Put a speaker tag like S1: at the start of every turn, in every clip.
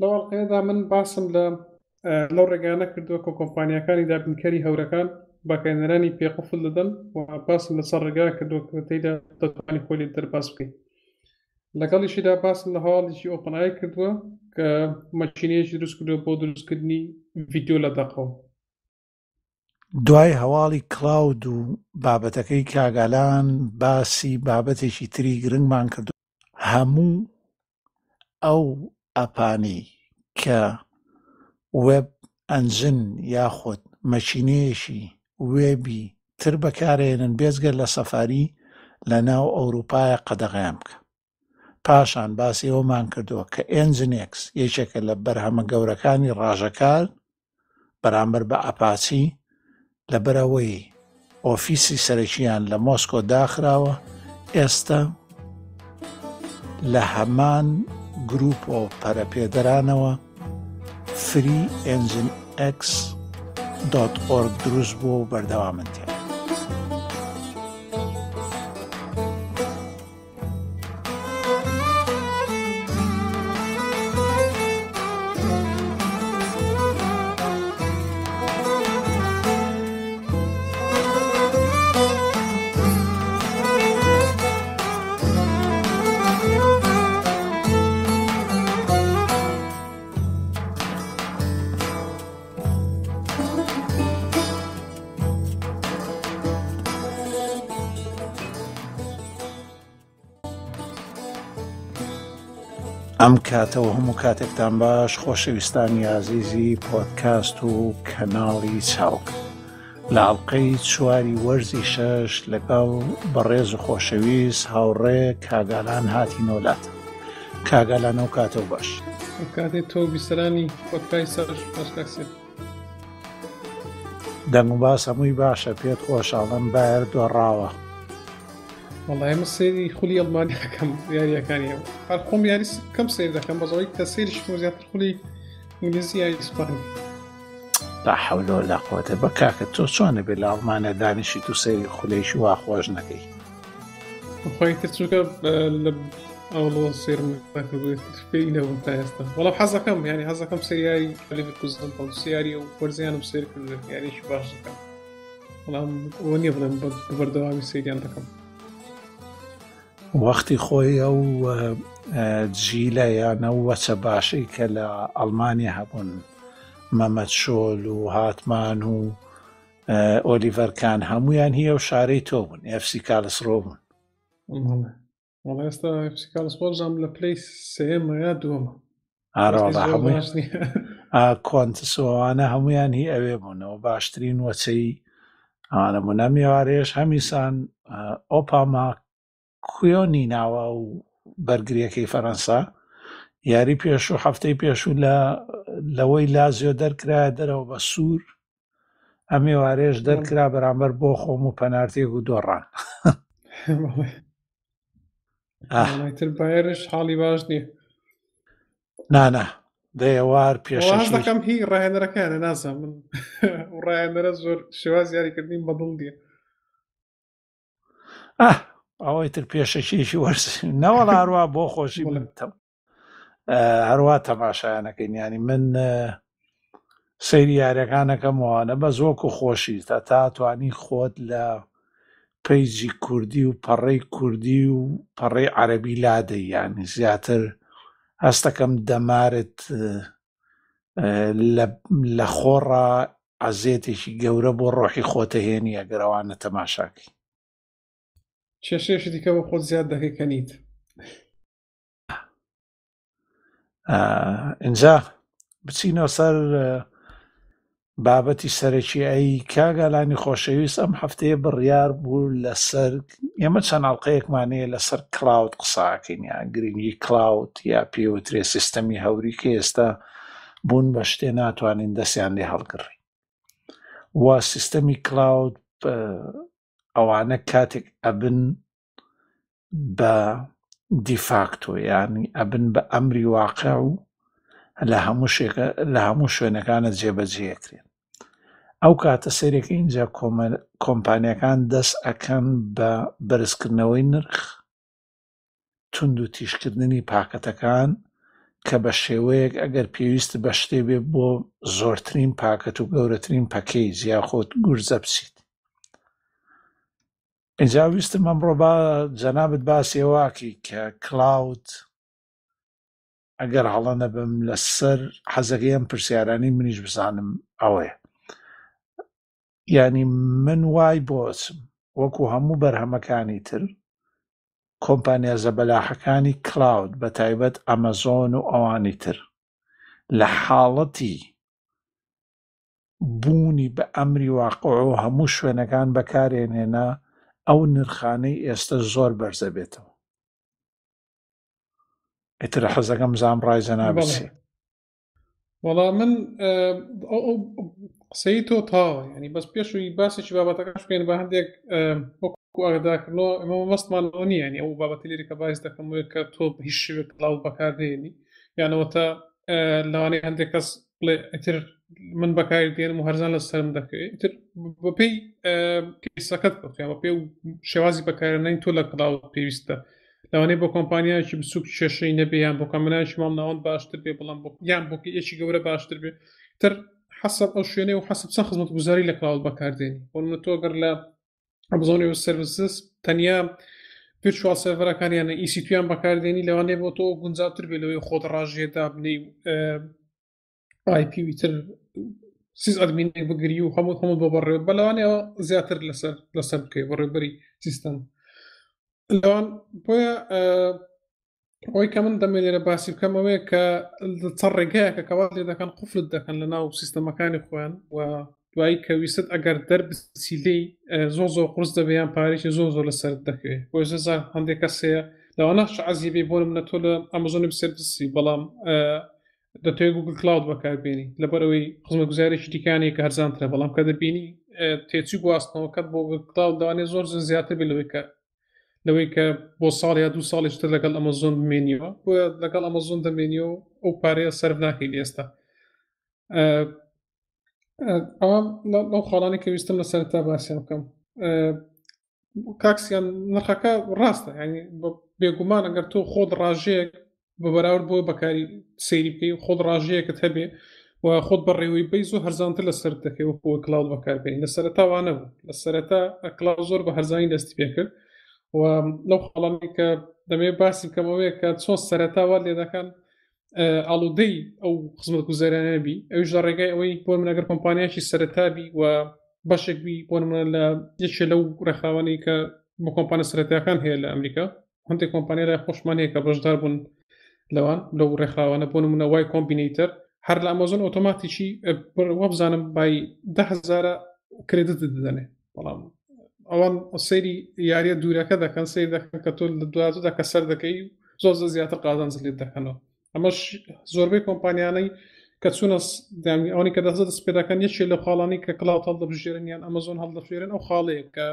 S1: لەوەڵقەیەدا من باسم لە لەو ڕێگانە کردووە کۆ کۆمپانیەکانی دابنکەری هەورەکان باکەێنەرانی پێقفل دەدەن و باسم لەسەر ڕێگا کردوکەتەیدا دەتوانانی خۆلی دەرباس بکەیت لەگەڵیشیدا باسم لە هەواڵیشی ئۆپنای کردووە کە مەچینەیەکی دروست کردو بۆ دروستکردنی ڤیددیو لە دەقەوە
S2: دوای هەواڵی کلااود و بابەتەکەی کاگالان باسی بابەتێکی تری گرنگمان کردو هەموو ئەو ئەپانی کە وێب ئەنجن یاخود مەچینەیەشی وێبی تر بەکارێنن بێزگەر لە سەفاری لە ناو ئەوروپایە قەدەغیان بکە پاشان باسی ئەومان کردووە کە ئەنجنێکس یەکێکە لە بەرهەمە گەورەکانی ڕاژەکار بەرامبەر بە ئەپاچی لە بەرەوەی ئۆفیسی سەرەکییان لە مۆسکۆ داخراوە ئێستا لە هەمان گروپ و پەرەپێدەرانەوە فری ئەنجن ئەکس.org دروست بوو بەردەوامنتیە. ئەم کاتەوە هەموو کاتێکتان باش خۆشەویستانی عزیزی پۆتکاست و کەناڵی چاوک لە ئەڵلقەی چواری وەرزی شەش لەگەڵ بەڕێز و خۆشەویست هاوڕێ کاگالان هاتی نۆلات کاگالان و کاتەوە باش
S1: کاتێک تۆ بیسەرانی پۆتکای سەر پاشکسێت
S2: دەنگ و باس هەمووی باشە پێت خۆشاڵم بەر دۆڕاوە
S1: والله يا مسيري خلي ألمانيا كم يعني كان يوم فالقوم يعني كم سير ذا كم بزوي كسير شو زيادة خلي إنجليزي أي إسباني
S2: لا حول ولا قوة بكاك تو شو أنا بالألمانيا داني شو تسير خلي شو أخواج نكي
S1: أخوي تتسوق لب أو لو سير مكتاك في إنا والله حزا كم يعني حزا كم سيري خلي في كوزن سيري سياري وفرزيان بسير كل يعني شو باش كم والله ونيبنا ببردوامي سيري عندكم
S2: وەختی خۆیە و جیلە یانە وەچە باشەی کە لە ئەڵمانیا هەبوون مەمەد شۆل و هاتمان و ئۆلیڤەرکان هەمویان هیە و شارەی تۆ بوون ئەفسی کالسڕۆ
S1: بوون ئێستا کالسپۆژام لە پلەی سێمەیە دووەمە
S2: کۆنتسۆوانە هەمویان هی ئەوێ بوونەوە باشترین وەچەی ئاەمونە میێوارێش هەمیسان ئۆپاماک خوێنی ناوە و بەرگریەکەی فەەنسا یاری پێش و هەفتەی پێش و لە لەوەی لازیۆ دەرکرا دەرەوە بە سوور ئەمێوارێش دەرکرا بەرامبەر بۆ خۆم و پەنارتێک و دۆڕان
S1: تر باێرش حاڵی باش نییە
S2: نانە دەیەوار پێش دەکەم
S1: هی ڕاهێنەرەکانە ناسە من ڕایەنەرە زۆر شێواز یاریکردین بەدڵ دیە
S2: ئەوەی تر پێشەکیشی وەرس نەوە هەروە بۆ خۆشی منتەم هەروە تەماشایانەکەین ینی من سەیری یاریەکانەکەم وانە بە زۆک و خۆشی تا تاتوانی خۆت لە پیجی کوردی و پەڕێی کوردی و پەڕێی عەربی لادەی ینی زیاتر هەستەکەم دەمارت لە خۆڕە ئازێتێکی گەورە بۆ ڕۆحی خۆتە هێنیە گەرەوانە تەماشاکی
S1: کێشێشی دیکە بە خۆت زیاد دەکەیکەنیت
S2: اینجا بچینەوە سەر بابەتی سەرەکی ئەی کاگالانی خۆشەویست ئەم هەفتەیە بڕیار بوو لەسەر ئێمە چەند ئاڵلقەیەکمانەیە لەسەر کلااود قساکەین یا گرنگی کلااود یا پێوترێ سیستەمی هەوری کە ئێستا بوون بە شتێ ناتوانین دەستیان لێ هەڵگەڕی وا سیستەمی کلااود ئەوانە کاتێک ئەبن بە دیفاکتۆ یانی ئەبن بە ئەمری واقع و لە هەموو شێکە لە هەموو شوێنەکانە جێبەجێکرێن ئەو کاتە سەرێکی اینجا کۆمپانیەکان دەست ئەەکەن بە بەرزکردنەوەی نرخ تونند و تیشکردنی پاکەتەکان کە بە شێوەیەک ئەگەر پێویست بە شتێ بێ بۆ زۆرترین پاکەت و گەورەترین پەکەی زیاخۆت گورزە بچیت ئینجا ویستم ئەمڕۆ با جەنابەت باسێواکی کە کلااوت ئەگەر هەڵە نەبم لەسەر حەزەکەیان پرسیارانی منیش بزانم ئەوەیە ینی من وای بۆچم وەکو هەموو بەرهەمەکانی تر کۆمپانیا زەبەلاحەکانی کلااود بە تایبەت ئەمەزۆن و ئەوانی تر لە حاڵەتی بوونی بە ئەمری واقع و هەموو شوێنەکان بەکارێنێنا ئەو نرخانەی ئێستا زۆر بەرزە بێتەوە ئیتر حەزەکەم زام ڕایزە نابسی
S1: وەڵا من قسەی تۆ تاوە ینی بەس پێش وی باسێکی بابەتەکەش بکەین بە هەندێک وەکو ئاگداکردنەوە ئەمە مەستمانەوە نیە ینی ئەو بابەتی لێرەکە باز دەکەم وێت کە تۆ هیچ شوێک لاو بەکاردێنی یانەوە تا لەوانەیە هەندێک کەس بڵێ ئەتر من بەکاری دێنم و هەرزان لە سرم دەکەیتر بە پێی کیسەکەت بخیان بە پێ و شێوازی بەکارێنین تۆ لە قڵاو پێویستە لەوانەیە بۆ کۆمپانیایکی بسوک کێشەی نەبیان بۆ کامنایش مام ناوان باشتر بێ بڵام بۆ یان بۆکی ئێکی گەورە باشتر بێ تر حسب ئەو شوێنێ و حسب چەند خزمەت گوزاری لە کلااو بەکاردێنی بۆ تۆگەر لە ئەبزۆنی و سرویسس تەنیا پێشوا سەرەکانیانە ئیسی تویان بەکاردێنی لەوانێ بۆ تۆ گونجاتر بێ لەوەی خۆت ڕژێدا بنی آیپیتر siz adminnek bigiriy û hemû hemû babarê be li wanê ziyatr li ser li ser bike berêberî sîstem li boya وي كمان دمي لي باسي كما وي ك تصري كاك كواتلي دا كان قفل دا لنا وسيستم مكاني خوان و دوای کەویست ئەگەر اگر آه، زۆ زۆ قرس دەبیان پارێکی زۆ زۆر لەسەر دەکەوێت بۆ زار هەندێک کەسەیە لەوانە شعزی بێ بۆ منە تۆ لە امازون بسەر بسی دەتوێت گوگل کللااود بەکاربیێنی لەبەر ئەوەی خزمە گوزارێکی دیکانی کە هەرزانترە بەڵام کە دەبینی تێچی گواستنەوە کەت بۆ کللااود داوانێ زۆر زن زیاتر بێ لەوەی کە لەوەی کە بۆ ساڵ یا دو ساڵیشتر لەگەڵ ئەمەزۆن بمێنیەوە بۆ لەگەڵ ئەمەزۆن دەمێنیەوە ئەو پارەیە سەر ناکەین ئێستا ئەوان لەو خاڵانی کە ویستم لە سەرتا باسییان بکەم کاکسیان نرخەکە ڕاستە ینی بێگومان ئەگەر تۆ خۆت ڕژەیەک بە بەراورد بۆ بەکاری سەیری بکەی خۆت ڕژەیەکت هەبێ و خۆت بەڕێوەی بی زۆ هەرزانتر لە سەر دەکەی و بۆ کلااو بەکاربین لە سەرتاوانە بوو لە سەرەتا کلا زۆر بە هەرزانی دەستی پێکرد و لەو خاڵامی کە دەمێ باسی کەمەوەیە کە چۆن سەرتاوا لێ دەکەن ئالودەی ئەو خزمەت گوزارانەبی ئەوش لە ڕێگای ئەوەی بۆ منەگەر کۆمپانیاشی سەرتابی و بەشێکبی بۆ منە لە یەکێ لەو ڕێخاوانی کە بۆ کۆمپانە سەرەتیەکان هەیە لە ئەمریکا هەندێک کۆمپانیا لای خۆشمانەیە کە بەشدار بوون لەوان لەو ڕێکخراوانە بۆ منە وای کۆمبینیتەر هەر لە ئەمەزۆن ئۆتۆماتیکی وەبزانم بای10هزارە کرێدت دەدەنێ بەڵام ئەوان سەیری یاریە دوورەکە دەکەن سیر دەکەن کە تۆ لە دوازدا کە سەر دەکەی زۆر زە زیاتر قازان زلێت دەکەنەوە ئەمەش زۆربەی کۆمپانیانەی کە چونە ئەوانی کە دەزە دەست پێدەکەن یەکێ لە خاڵانی کە کلااو هەڵ دەبژێرن یان ئەمەزۆن هەڵ دەفێرن ئەو خاڵەیە کە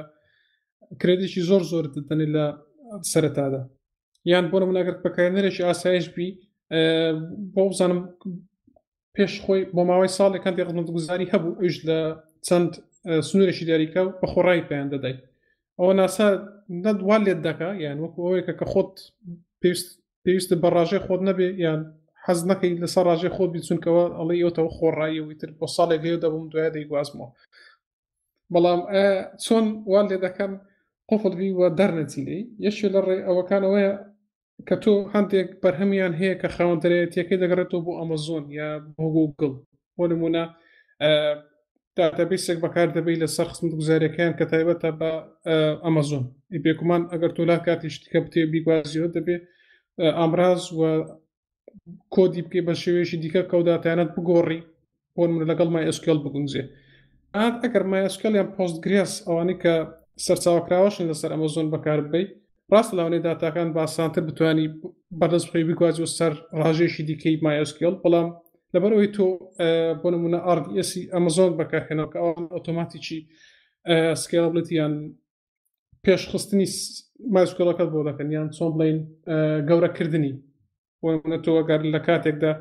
S1: کرێدیشی زۆر زۆر دەدەنێت لە سەرتادا یان بۆ منەگەر بەکارێنەرێکی ئاسایش بی بۆ بزانم پێش خۆی بۆ ماوەی ساڵێک کەندێک خزمەت گوزاری هەبوو ئەوش لە چەند سنوورێکی دیاریکە و بە خۆڕای پێیان دەدای ئەوە ناسا نەدووال لێت دەکا یان وەکو ئەوەیەکە کە خۆت پێویست پێویستە بەڕژێ خۆت نەبێ یان حەز نەکەی لەسەر ڕژێ خۆت بچونکەوە ئەڵی ئەوتەوە خۆڕایی ویتر بۆ ساڵێک هەیە دەبووم دوای دەیگوازمەوە بەڵام چۆن وال لێ دەکەم قفڵوی وە دەرنەچینەی یەش لە ڕێ ئەوەکانەوەیە کە تۆ هەندێک بەرهەمیان هەیە کە خاوەندەرێتەکەی دەگەڕێتەوە بۆ ئەمەزۆن یا هۆگوگڵ بۆ نمونە داتابیسێک بەکار دەبی لە سەر خستم گوزارەکەیان کە تایبەتە بە ئەمەزۆن پێکومان ئەگەر تۆلا کاتیشتکە بتێ بیگوازیەوە دەبێت ئامراز و کۆدی بکەی بە شێوێشی دیکە کەوداتیانەت بگۆڕی بۆن من لەگەڵ مای ئەسکل بگونجێ ئەگەر مای ئەسکەلیان پۆستگرێس ئەوانی کە سەرچاوکراوەشن لەسەر ئەمەزۆن بەکار بیت ڕاست لەونێ داتاکان باسانتر بتانی بەدەست بخی بگوازی و سەر ڕژێشی دیکەی مایسکیل بەڵام لەبەرەوەی تۆ بۆ نمونە ئاردسی ئەمەزۆن بەکارهێنەوە کە ئەوان ئۆتۆماتیکی سکێڵڵێتیان پێشخستنی مایسکۆڵەکەت بۆ دەکەن یان چۆن بڵین گەورەکردنی بۆە تۆ ئەگەر لە کاتێکدا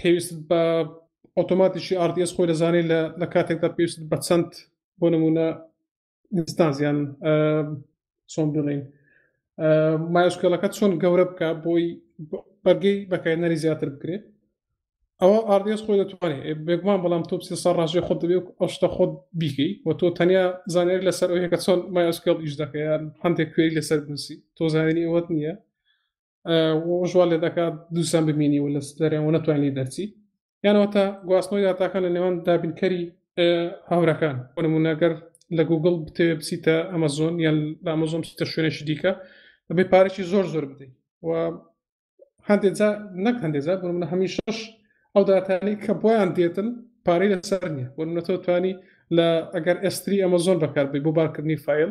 S1: پێویست بە ئۆتۆماتیشی ئاردس خۆی دەزانێت لە کاتێکدا پێویست بە چەند بۆ نمونە ئینستانزیان چۆن بڵین مایسکۆلەکە چۆن گەورە بکە بۆی بەرگەی بەکایەنەری زیاتر بکرێت ئەوە ئاردس خۆی دەتوانێت بێگومان بەڵام تۆ پسی سەر ڕژێ خۆت دەبێت ئەوشتە خۆت بیکەی و تۆ تەنیا زانێت لەسەر ئەوەیەکە چۆن مایسکەڵ ئیش دەکەیان هەندێک کوێری لەسەر بنووسی تۆ زانانی ئەوەت نییە ژوال لێ دەکات دووسان ببینی و لە دەریان و نەتوانانی دەرچی یانەوە تا گواستنەوەی داتاکان لە نێوان دابینکەری هاورەکان بۆ نمونەگەر لە گوگل بتێ بچیتە ئەمەزۆن یان لە ئەمەزۆم بچیتە شوێنێکی دیکە بێ پارێکی زۆر زۆر بدەیت و هەندێک نەک هەندێزا بۆ منە هەمی شش ئەو دااتانی کە بۆیان دێتن پارەی لەسەر نیە وەرمەتەوە توانی لە ئەگەر ئەستری ئەمەزۆن بەکاربی بۆ بارکردنی فیل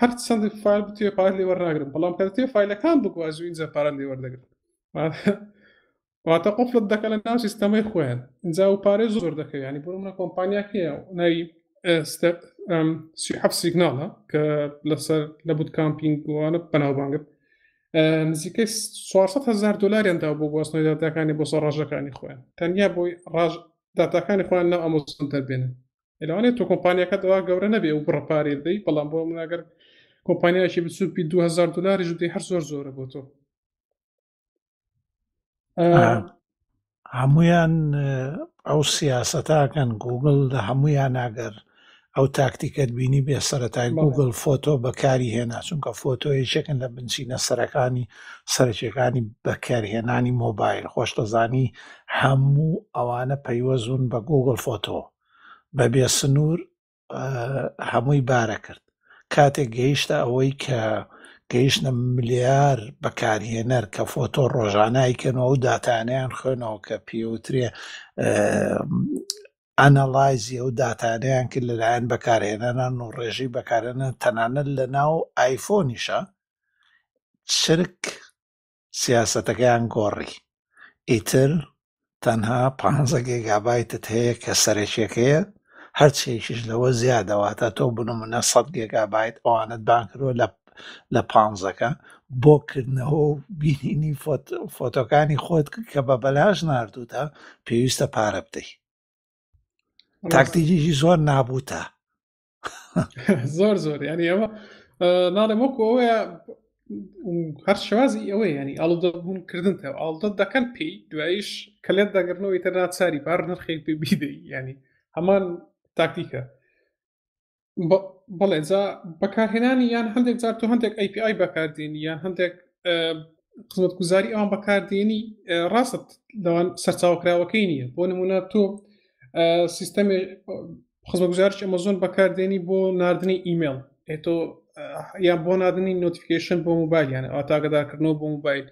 S1: هەر چەندی فیل بتێ پار لێ وەرناگرم بەڵام کە تێ فیلەکان بگوازی و اینجا پاران لێ وەردەگرن واتە قفلت دەکە لە ناو سیستەمەی خۆیان اینجا باري زور دك يعني ینی بۆ منە کۆمپانیاکەیە نایی سیح سیگناڵە کە لەسەر لە بود کامپینگوانە بەناوبانگرت نزیکەی 400هزار دلاریاندا بۆ بۆستنەوەی داتاکانی بۆ سەڕژەکانی خۆیان تەنیا بۆی ڕژ داتاکانی خۆیان لە ئەمۆزن دەبێنن لەوانێت تۆ کۆمپانیەکە دەوا گەورە نەبێ و بڕپاری دەی بەڵام بۆ مناگەر کۆمپانیاشی بچوپی 2000 دلاری ژودی هەر زۆر زۆرە بۆ تۆ
S2: هەمویان ئەو سیاسەتاکەن گوگل لە هەمویان ناگەر ئەو تاکتیکت بینی بێ سەرەتای گوگل فۆتۆ بەکاری هێنا چونکە فۆتۆیشێکن لە بنچینە سەرەکانی سەرچەکانی بەکارهێنانی مۆبایل خۆش دەزانی هەموو ئەوانە پەیوەزون بە گوگل فۆتۆ بەبێ سنوور هەمووی بارە کرد کاتێک گەیشتە ئەوەی کە گەیشتە ملیار بەکارهێنەر کە فۆتۆ ڕۆژانایکەنەوە و داتانیان خوێنەوە کە پیوترێ ئەنەلایزی ئەو دااتانیان کرد لەلایەن بەکارهێنانان و ڕێژەی بەکارێنە تەنانەت لە ناو ئایفۆنیشە چرک سیاسەتەکەیان گۆڕی ئیتر تەنها پانزە گێگابایتت هەیە کە سەرێکێکەیە هەرچێکیش لەوە زیادەواتە تۆ بنمونە سەد گێگابایت ئەوانت بانکرۆ لە لە پانزەکە بۆکردنەوە و بینینی فۆتۆکانی خۆت کە بە بەلاژ نردووتە پێویستە پارە بدەیت تاکتیکیشی زۆر نابووتە
S1: زۆر زۆر ینی ئەوە ناڵێ وەکو ئەوەیە هەر شێوازی ئەوەی ینی ئاڵدەبوونکردن ئاڵدە دەکەن پێی دوایش کەلێت دەگرنەوەی تەناچاری بار نرخێک پێ بیدەی ینی هەمان تاکتیکە بڵێ بەکارهێنانی یان هەندێک جار تو هەندێک ئەیPI بەکاردێنی یان هەندێک خزمەت گوزاری ئەوان بەکاردێنی ڕاست داوان سەرچاوکراوەکەی نییە بۆ نمونە تۆ سیستەمی خزمەگوزارش ئەمەزۆن بەکاردێنی بۆ نردنی ئیممیل ئێتۆ یان بۆ نادنی نوتیفیکیشن بۆ موبایل یانە ئەو تاگەداکردنەوە بۆ موبایل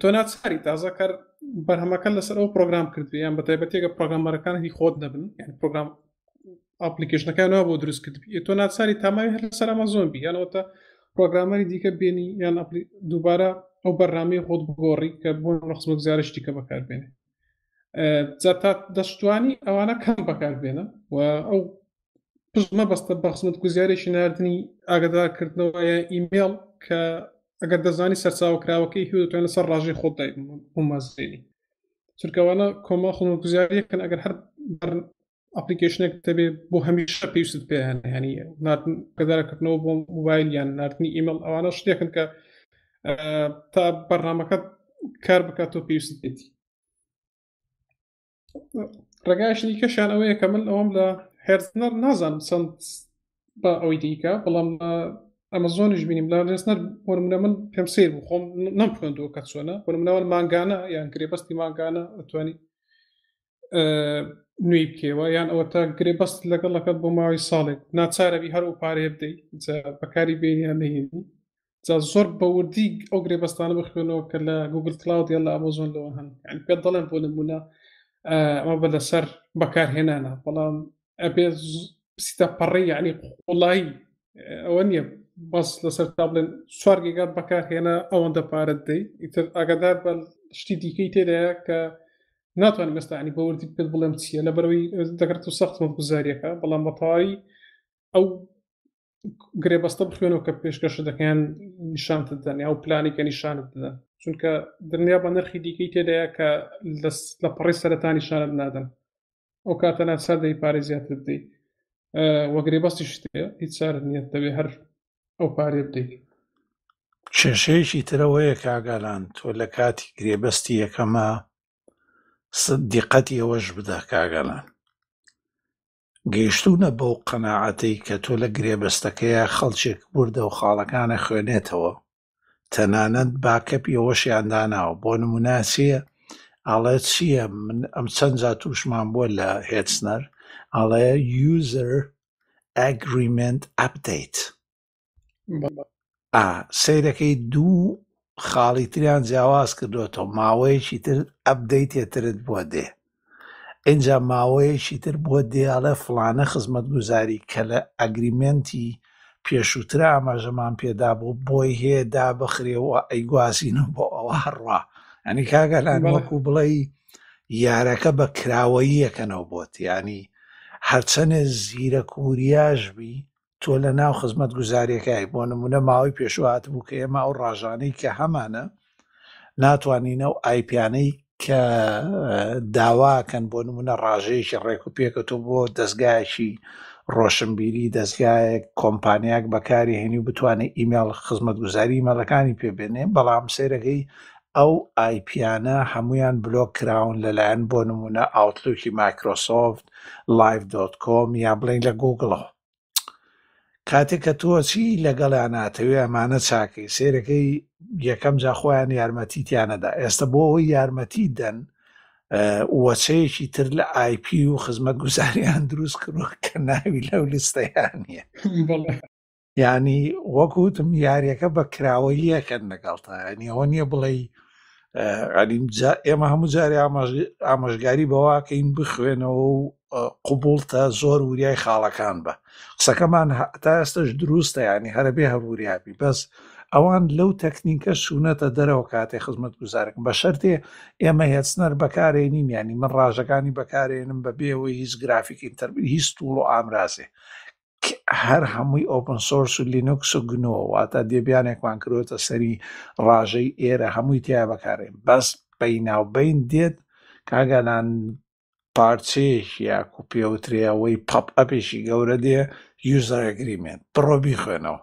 S1: تۆ ناچاری تازە کار بەرهەمەکە لەسەر ئەو پرۆگرام کردو یان بە تایبەتێکە پرۆگرامەرەکان هی خۆت نەبن پرۆگرام ئاپلیکیشنەکانەوە بۆ دروست کردی تۆ ناچاری تاماوی هەر لەسەر ئەمەزۆن بی یانەوەتە پرۆگرامەری دیکە بینی یان دووبارە ئەو بەرنامی خۆت بگۆڕی کە بۆ نخزمە گزارش دیکە بەکاربێنێ تا دەشتوانی ئەوانە کەم بەکاربێنە و ئەو پژمە بەستە بەخسمت گوزیارێکی نردنی ئاگدارکردنەوەیە ئیممەل کە ئەگەر دەزانی سەرچاوکراوەکەی هی دەتوانێت سەر ڕژی خۆت مازێنی چرکەوانە کۆما خۆ گوزیارەکەن ئەگەر هەر ئەپلیکیشنێک دەبێت بۆ هەمیشە پێویست پێیان هەنی کەدارەکردنەوە بۆ موبایل یان نردنی ئیممەل ئەوانە شتێکن کە تا بەرنمەکەت کار بکات تۆ پێویست بێتی ڕگای شلیکەشیان ئەوەیە کە من ئەوم لە هێرسنەر نازانم چەند بە ئەوەی دیکە بەڵام ئەمە زۆنیش بینیم لە ڕێستنەر وەرمە من پێم سیر بخۆم نم خوێندەوە کە چۆنە وەرمناوە ماگانە یان گرێبەستی ماگانە ئەتوانی نوێی بکەوە یان ئەوە تا گرێبەست لەگەڵەکەت بۆ ماوەی ساڵێک ناچارەبی هەر و پارێ بدەیت بەکاری بینیان نهێنی زۆر بەوردی ئەو گرێبەستانە بخوێنەوە کە لە گوگل کلااود یا لە ئامۆزۆن لەوە هەن پێ دەڵێن بۆ نمونە ئەمە بە لەسەر بەکارهێنانە بەڵام ئەبێ سیتە پەڕی یعنی قوڵایی ئەوە نییە بەس لەسەر تا بڵێن سوارگەگات بەکارهێنا ئەوەندە پارەت دەی ئیتر ئاگادار بە شتی دیکەی تێدایە کە ناتوانین مەستانی بەوردی پێت بڵێم چییە لە بەرەوەی دەکرێت و سەختمە گوزاریەکە بەڵام بەتەواوی ئەو گرێبەستە بخوێنەوە کە پێشکەش دەکەیان نیشانتە دەن ئەو پلانی کە نیشانت بدەن چونکە دنیا بە نرخی دیکەی تێدایە کە لە پڕی سەرەتانی شانت نادەن ئەو کاتەنا سادەی پارێ زیاتر بدەیت وەگری بەستی شتەیە هیچ چارە نیەت دەوێ هەر ئەو پارێ بدەیت
S2: کێشەیەکی ترەوەیە کاگالان تۆ لە کاتی گرێبەستی یەکەمە دیقەتی ئەوەش بدە کاگەڵان گەیشتونە بەو قەنەعەتی کە تۆ لە گرێبەستەکەیە خەڵچێک بوردە و خاڵەکانە خوێنێتەوە تەنانەت باکەپی ئەوەشیان داناوە بۆ نموناسیە ئاڵێ چییە من ئەم چەندجا تووشمان بووە لە هێچنەر ئاڵێ یوزر ئەگریمنت ئەپدەیت سیرەکەی دوو خاڵی تریان جیاواز کردوێتەوە ماوەیەکی تر ئەبدەیت تێترت بۆ دێ اینجا ماوەیەکی تر بۆ دێڵە فلانە خزمەت گوزاری کە لە ئەگریمنتی پێشووترا ئاماژەمان پێدا بوو بۆی هێدا بخرێەوە ئەیگوازینە بۆ ئەوە هەڕوا ئەنی کاگەلان وەکو بڵێ یارەکە بە کراوەییەکەنەوە بۆت ینی هەرچەنێ زیرە کوریاژبی تۆ لە ناو خزمەت گوزاریەکەی بۆ نمونە ماوەی پێشوات بوو کە ئێمە ئەو ڕژانەی کە هەمانە ناتوانینە و ئایپیانەی کە داواکەن بۆ نمونە ڕاژەیەکی ڕێک و پێکە تۆ بۆ دەستگایکی ڕۆشنبیری دەستگایەک کۆمپانیاک بەکاری هێنی و بتوانێت ئیممیل خزمەت گوزاری مەلەکانی پێبێنێ بەڵام سێرەکەی ئەو ئایپیانە هەمویان بلۆک کراون لەلایەن بۆ نمونە ئاوتلوکی مایکرۆسۆفت live.com یا بڵین لە گوگڵەوە کاتێک کە تۆ چی لەگەڵیان ناتەوێ ئەمانە چاکەی سێرەکەی یەکەم جاخۆیان یارمەتیتیانەدا ئێستا بۆ ئەوی یارمەتی دەن وەچەیەکی تر لە آیپی و خزمەت گوزاریان دروست کردوە کە ناوی لەو لیستەیان نیە ینی وەکوتم یاریەکە بە کراوەی یەکەن لەگەڵتەنی ئەوە نییە بڵێ ئەلیم ئێمە هەموو جاری ئاماژگاری بەواکەین بخوێنەوە و قوبول تا زۆر وریای خاڵەکان بە قسەکەمان تا ئێستش دروستە ینی هەرە بێ هەبوریابی بەس ئەوان لەو تەکنیکە شوونەتە دەرەوە کاتێ خزمەت گوزارن بە شەرتێ ئێمە هێچنەر بەکارێنیم ینی من ڕژەکانی بەکارێنم بە بێەوەی هیچ گرافیکی تەربیت هیچ توول و ئامرازێ هەر هەمووی ئۆپن سۆرس و لینوکس و گنەوە واتە دێبیانێکمان کرۆتە سەری ڕژەی ئێرە هەمووی تیا بەکارێن بەس بەیناوبین دێت کاگەلان پارچەیەکی یا کوپیوتریەوەی پەپ ئەپێکی گەورە دێ یوزەرگریمێن بڕۆبی خوێنەوە.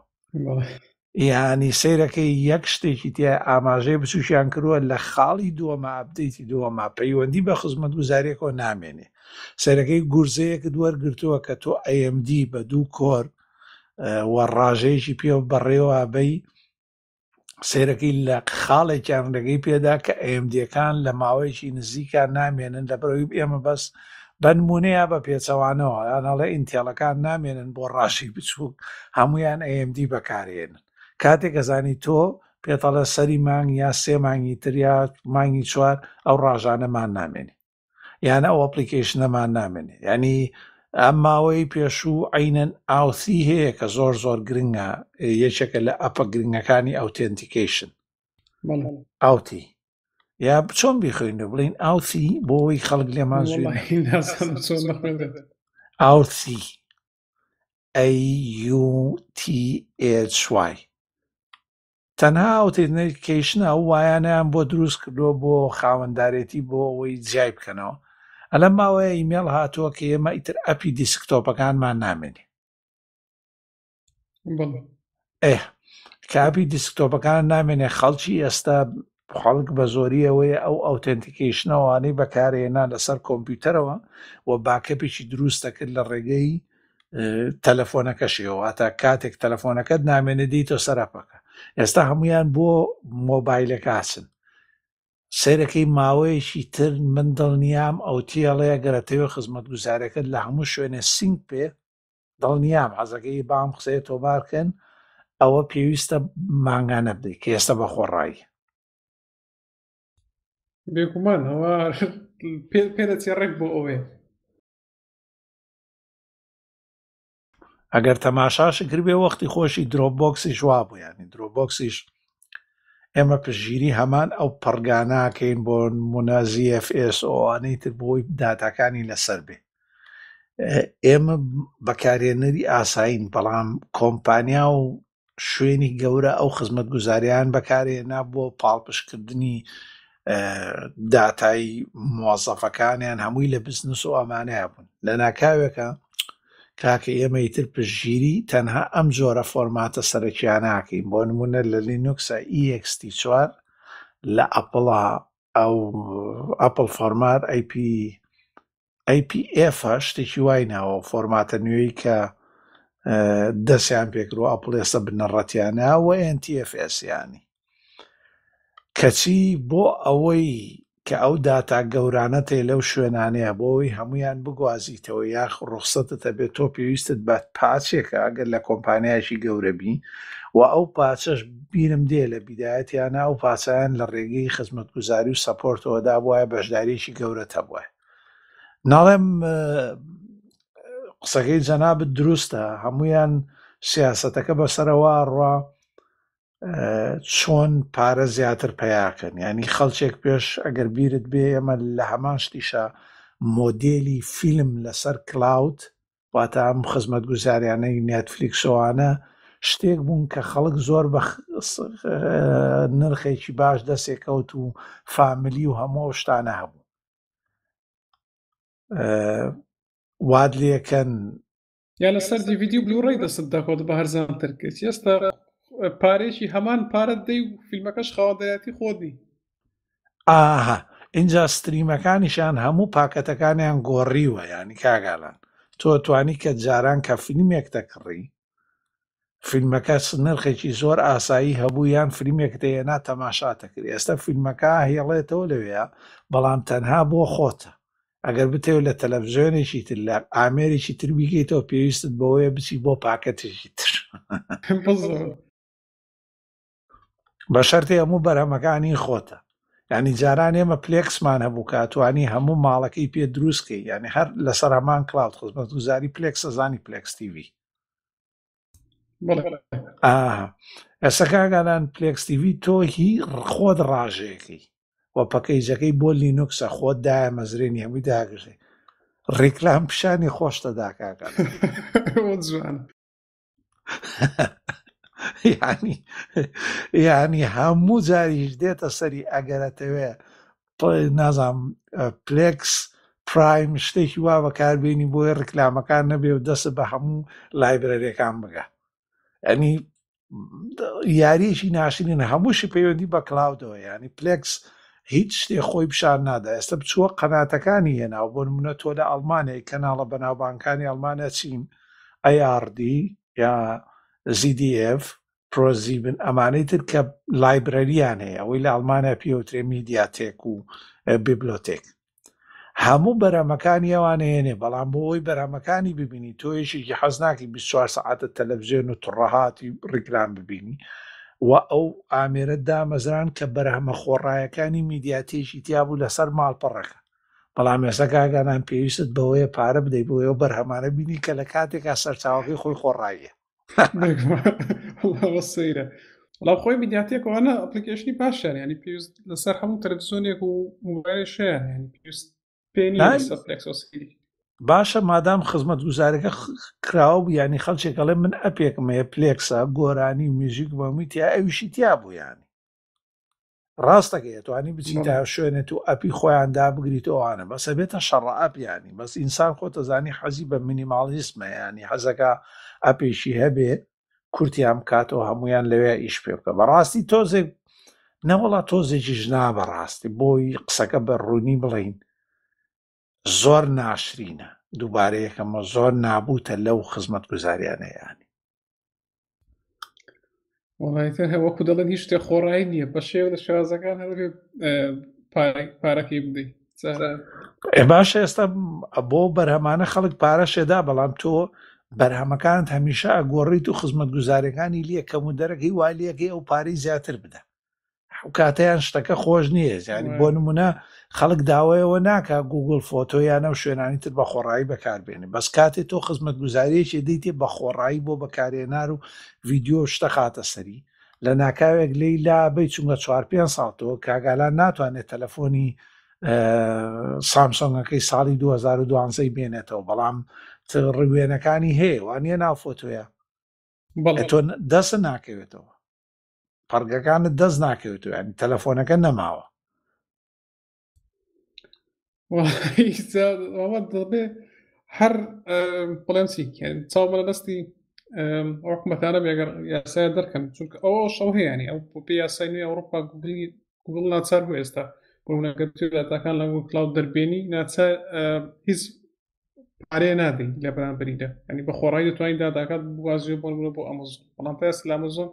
S2: یانی سیرەکەی یەک شتێکی تیا ئاماژەی بچوشیان کردووە لە خاڵی دووەما ئەبدەیتی دووەما پەیوەندی بە خزمەت گوزاریەکەوە نامێنێ سەرەکەی گورزەیەک دووەرگرتووە کە تۆ ئەMD بە دوو کۆر وەڕاژەیەکی پێ بەڕێوابەی سێرەکەی لە خاڵێکیان ڕێگەی پێدا کە ئەMDەکان لە ماوەیەکی نزیکان نامێنن لە بەرەوەی ئێمە بەس بەنمونەیە بە پێچەوانەوە یانەڵە ئینتێڵەکان نامێنن بۆ ڕاشی بچووک هەمویان ئەMD بەکارێنن کاتێک ئەزانی تۆ پێتەڵە سەری مانگ یا سێ مانگی تریا مانگی چوار ئەو ڕژانەمان نامێنێ یانە ئەو ئەپلیکیشنەمان نامێنێ ینی ئەم ماوەی پێشوو عینەن ئاوسی هەیە کە زۆر زۆر گرنگە یەکێکە لە ئەپە گرنگەکانی ئەوتێنتیکیشن ئاوتی یا بچۆن بیخوێنە بڵین ئاوسی بۆەوەی خەڵک لێمان ئاوسی ئەUTHY تەنها ئۆتێنەر کێشنە ئەو وایانیان بۆ دروست کردووە بۆ خاوەنددارێتی بۆ ئەوەی جیای بکەنەوە ئەلە ماوەیە ئیمێڵ هاتووە کە ئێمە ئیتر ئەپی دیسکتۆپەکانمان نامێنێ ئێ کاپی دیسکتۆپەکان نامێنێ خەڵکی ئێستا خەڵک بە زۆری ئەوەیە ئەو ئەوتنتیکیشنەوەوانەی بەکارێنا لەسەر کۆمپیوتەرەوە و باکەپێکی دروستەکرد لە ڕێگەی تەلەفۆنەکەشیەوە تا کاتێک تەلەفۆنەکەت نامێنە دیتۆ سەرپەکە ئێستا هەمویان بۆ مۆبایلەکەسن سیرەکەی ماوەیەکی تر من دڵنیام ئەو تیاڵەیە گەرەتەوە خزمەت گوزارەکەت لە هەموو شوێنە سنگ پێ دڵنیام حەزەکەی بام قسەیە تۆبارکەن ئەوە پێویستە ماگانە بدەیت کە ئێستا بە خۆڕایی
S3: بێکومان ئەوە پێ پێ دەچێ ڕێک بۆ ئەوێ
S2: ئەگەر تەماشاش کردێ وەختی خۆشی درۆبۆکسی شوا بوو ینی درۆبۆکسیش ئێمە پشگیری هەمان ئەو پڕگاناکەین بۆ منەزیFSOانەی تر بۆی داتاکانی لەسەر بێ ئێمە بەکارێنەری ئاسایین بەڵام کۆمپانیا و شوێنی گەورە ئەو خزمەت گوزاریان بەکارێنا بۆ پاڵپشکردنی داتایی مۆزەفەکانیان هەمووی لە بزنس و ئەمانەیە بوون لە ناکاوێکە کاکە ئێمە ئیتر پشگیری تەنها ئەم جۆرە فۆرماتە سەرکییانناکەین بۆ نمونە لە لینوکسە ئیکستی چوار لە ئەپڵا ئەو ئەپل فۆرمات ئەیP ئەیPF شتێکی وای ناوە فۆرماتە نوێی کە دەستیان پێکرۆ ئەپلێسە بنەڕەتیانە و NTFSیانی کەچی بۆ ئەوەی کە ئەو داتا گەورانەت هەیە لەو شوێنانەیە بۆەوەی هەمویان بگوازیتەوە یاخ ڕخسەتتە بێت تۆ پێویستت بە پاچێکە ئەگەر لە کۆمپانیایشی گەورەبی و ئەو پاچەش بیرم دێ لە بیدایەت یانە ئەو پاسایان لە ڕێگەی خزمەتگوزاری و سەپۆرتەوەدا وایە بەشداریشی گەورەتە بووە ناڵێم قسەکەی جەنابت دروستە هەمویان سیاسەتەکە بەسەرەوە ڕوا چۆن پارە زیاتر پیاکەن ینی خەڵچێک پێش ئەگەر بیرت بێ ئەمە لە هەمان شتیشە مۆدێلی فیلم لەسەر کلااوت واتە ئەم خزمەت گوزاریانەی نێتفلیکسۆوانە شتێک بوون کە خەڵک زۆر بە نرخێکی باش دەسێکەوت و فامیلی و هەموو شتانە هەبوو واد لەکەن یا لەسەر
S1: دیڤیدی بلوڕی دەست داخۆت بە هەرزانتر کرد ئێستا پارێکی هەمان پارەت دەی و فیلمەکەش خاوەدەیەتی خۆدی
S2: ئاها اینجا ستریمەکانیشان هەموو پاکەتەکانیان گۆڕیوە ینی کاگالان تۆ توانی کە جاران کە فیلمێک دەکڕی فیلمەکە نرخێکی زۆر ئاسایی هەبوو یان فیلمێک دەیەنا تەماشاتەکرد ئێستا فیلمەکە هێڵێتەوە لەوەیە بەڵام تەنها بۆ خۆتە ئەگەر بتێو لە تەلەڤزیۆنێکی تر لە ئامێرێکی تربیکەیتەوە پێویستت بەوەیە بچی بۆ پاکەتێکی تر بە شەرتی هەموو بەرهەمەکانی خۆتە ینی جاران ئێمە پلێکسمان هەبوو کاتوانی هەموو ماڵەکەی پێ دروستکەی ینی هەر لە سەرمان کلااوت خزمەت وزاری پلێکسەزانی پلێکستیV ئێستا کاگانان پلێکستیV تۆ هی خۆت ڕژەیەەکەی وە پەکەیجەکەی بۆ لینوکسە خۆت دایە مەزرێنی هەمووی داگژێ ڕێکلام پیشانی خۆشتە داکاکان جوان ینی ینی هەموو جاریش دێتە سەری ئەگەرەتەوێ نازام پلکس پرایم شتێکی وا بەکاربیێنی بۆی ڕکلامەکان نەبێ و دەست بە هەموو لایبرەرەکان بگە ئەنی یاریشی ناشرین هەمووشی پەیوەندی بە کلااودەوە ینی پلکس هیچ شتێ خۆی پیششان نادا ئێستا بچووە قەناتەکانی هێناو بۆ نمونە تۆ لە ئەلمانای کەناڵە بەناوبانکانی ئەلمانە چین ئەیاردی یا ZDF پرۆزیبن ئەمانەی تر کە لایبرەریان هەیە ئەوەی لە ئەڵمانە پیوترێ میدیاتێک و بیبلۆتێک هەموو بەرەمەکانی ئەوانەیەنێ بەڵام بۆ ئەوی بەرەمەکانی ببینی تۆیشی حەز ناکی 24 سعاتە تەلەڤزیۆن و تڕەهاتی ڕێکران ببینی و ئەو ئامێرە دامەزران کە بەرهەمە خۆڕایەکانی میدیاتێکی تیابوو لەسەر ماڵپەڕەکە بەڵام ێستا کاگانان پێویستت بەوەیە پارە بدەیت بۆ ئەو بەرهەمانە بینی کە لە کاتێکا سەرچاوەکەی خۆی خۆڕایە سەیرە بەڵام خۆی میدیاتێکەوەە
S1: ئەپلیکیشنی باشیان ینی پێویست لەسەر هەموو تەلەڤزیۆنێک و موبارێشیان ینی پێویست
S2: پێ باشە مادام خزمەت گوزارەکە کراوە بوو ینی خەڵچێکەڵێ من ئەپێکم هەیە پلێکسا گۆرانی و مێژیک بەمیتیا ئەویشی تیا بوو ینی ڕاستەکەی توانی بچین تا شوێنێت و ئەپی خۆیاندا بگریت ئەوانە بەسە بێتە شەڕە ئەپیانی بەس ئینسان خۆتەزانی حەزی بە مینیماڵیسمەیانی حەزەکە ئەپێشی هەبێ کورتیان بکاتەوە هەمویان لەوێ ئیش پێ بکە بەڕاستی تۆزێک نەوەڵا تۆزێکی ژنا بەڕاستی بۆی قسەکە بە ڕوونی بڵین زۆر ناشرینە دووبارەیەکەمە زۆر نابووتە لەو خزمەت گوزاریانەیان
S1: وڵایەتەن هەوەکو دەڵێن هیچ شتێ خۆڕایی نییە بە شێو لە شازەکان هەڵ پارەکەی بدەیت
S2: ئێ باشە ئێستا بۆ بەرهەمانە خەڵک پارە شێدا بەڵام تۆ بەرهەمەکانت هەمیشە ئەگۆڕیت و خزمەت گوزارەکانی لە کەم و دەرەکەی والیەکەی ئەو پارەی زیاتر بدە کاتیان شتەکە خۆش نییە زیانی بۆ نمونە خەڵک داوایەوە ناکە گوگل فۆتۆ یانە و شوێنانی تر بە خۆڕایی بەکاربێنێ بەس کاتێک تۆ خزمەت گوزاریەکی دیتی بە خۆڕایی بۆ بەکارێنار و ویددیۆ شتە خاتە سەری لە ناکاوێک لی لا بی چونگە چوار پێ ساڵتەوە کاگالان ناتوانێت تەلەفۆنی سامسۆنگەکەی ساڵی 2012 بێنێتەوە بەڵام ڕوێنەکانی هەیە وانە ناو فۆتۆیە تۆ دەست ناکەوێتەوە پڕگەکانت دەست ناکەوتو یان تەلەفۆنەکە نەماوە
S1: اه، دەبێ هەر بڵێن چی چاو بە دەستی حکوومەتانە بێگەر یاسای دەکەن چونکە ئەوە شەو هەیەنی ئەو پێ یاسای نوێ ئەوروپا گوگلی گوگل ناچار بوو ئێستا بۆونەکەداتەکان لە کلااو دەربێنی ناچە اه، هیچ پارێ نادەی لە بەرامبەریدا ینی بە خۆڕای دەتوانین داداکات بوازیە بۆ بۆ ئەمەزۆن بەڵام پێ سلامەزۆن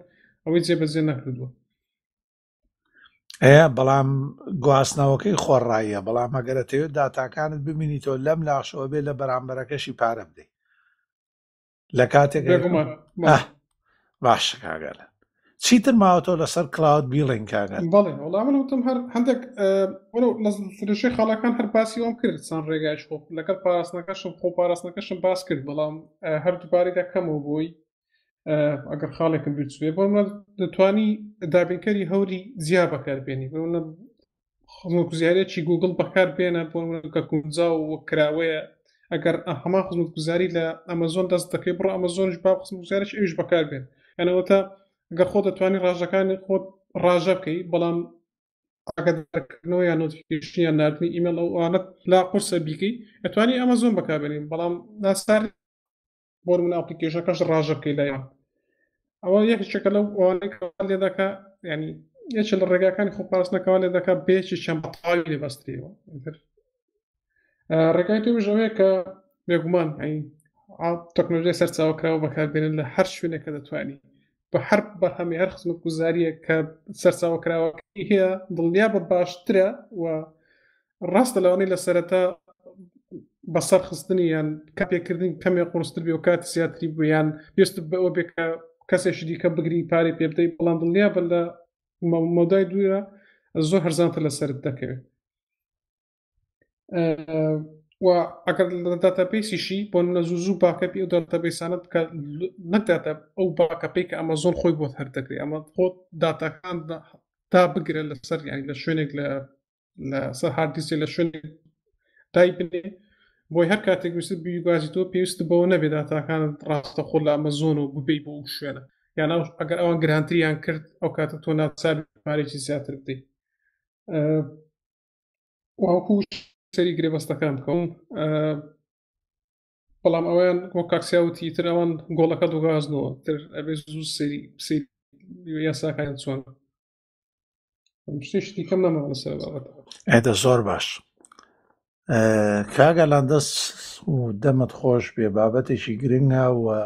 S1: ئەوەی جێبەجێ نەکردووە
S2: ئەیە بەڵام گواستنەوەکەی خۆڕاییە بەڵام ئەگەرەتەوێت داتاکانت ببینیتەوە لەم لاشەوە بێ لە بەرامبەرەکەشی پارە بدەیت لە کاتێک باش کاگەلە چیتر ماوەتۆ لەسەر کلااود بیڵین کاگەن
S1: بەڵێ وڵام منوتم هەر هەندێک فرشەی خاڵەکان هەر باسی وام کرد چەند ڕێگایش خۆ لەگەڵ پاراستنەکەشم خۆ پاراستنەکەشم باس کرد بەڵام هەر دووبارەدا کەمەوە بۆی ئەگەر خاڵێکم بچێ بۆ دەتوانی دابینکەری هەوری زیا بەکاربێنی بۆە خزیارێکی گوگل بەکار بێنە بۆکە کوجا و کراوەیە ئەگەر هەما خزمت گوزاری لە ئەمەزۆن دەست دەکەی بڕ ئەمەزۆنش با قسم گوزارش ئەوش بەکار بێن ئەنەوە تا گەر خۆ دەتوانانی ڕژەکانی خۆت ڕژە بکەی بەڵام ئەگەرکردنەوە یان نوتیشنیان نردنی ئیمەل ئەوانەت لا قرسە بیکەی ئەتوانی ئەمەزۆن بەکاربێنین بەڵام ناسار بۆ من ئاپلیکیشەکەش ڕژەکەی لایەن ئەوە یەکێکە لەو لێ دەکە ینی یەک لە ڕێگاکانی خۆ پاراستنەکەەوە لێ دەکە بێکی چەمپتاوی لێ بەستریەوە ڕێگای تو ژەوەیە کە بێگومان تەکنۆژی سەرچاوکراوە بەکاربێنن لە هەر شوێنێکە دەتوانانی بە هەر بەهەمی هەر خزم گوزاریە کە سەرچاوکراوە هەیە دڵنیا بە باشترە و ڕاستە لەوانەی لە سەرەتا بەسەر خستنی یان کاپێکردن کەمێ قڕستتر بێ و کاتی زیاتری بوویان پێست بەوە بێکە کەسێکی دیکە بگری پارێ پێ بدەیت بەڵام دڵیا بە لە مۆدای دوورە زۆر هەرزانتە لەسەر دەکەوێت و ئەگەر لە داتەپیسیشی بۆ لە زوو زوو باکەپی ئەو داتەبیسانت کە نەداتە ئەو باکەپی کە ئەمە زۆر خۆی بۆت هەردەکری ئەمە خۆت داتاکان تا بگرە لەسەر یانی لە شوێنێک لە لە سەر هاردیسی لە شوێنێک دای بنێ بۆی هەر کاتێک ویست بیگوازی تۆ پێویست بەوە نەبێت داتاکانت ڕاستە خۆ لە ئەمەزۆن و ببی بۆ شوێنە یان ئەگەر ئەوان گرانتریان کرد ئەو کاتە تۆ ناچارمارێکی زیاتر بدەیت واکوش سەری گرێبەستەکان بکەون بەڵام ئەویان بۆ کاکسیا و تیتر ئەوان گۆڵەکە دوگازنەوە تر ئەبێ زوو سری سری یاساکانیان چۆن
S2: شتێشتی کەم نەمەڵ لەسەر ئەدە زۆر باش کاگەلان دەست و دەمت خۆش بێ بابەتێکی گرنگاوە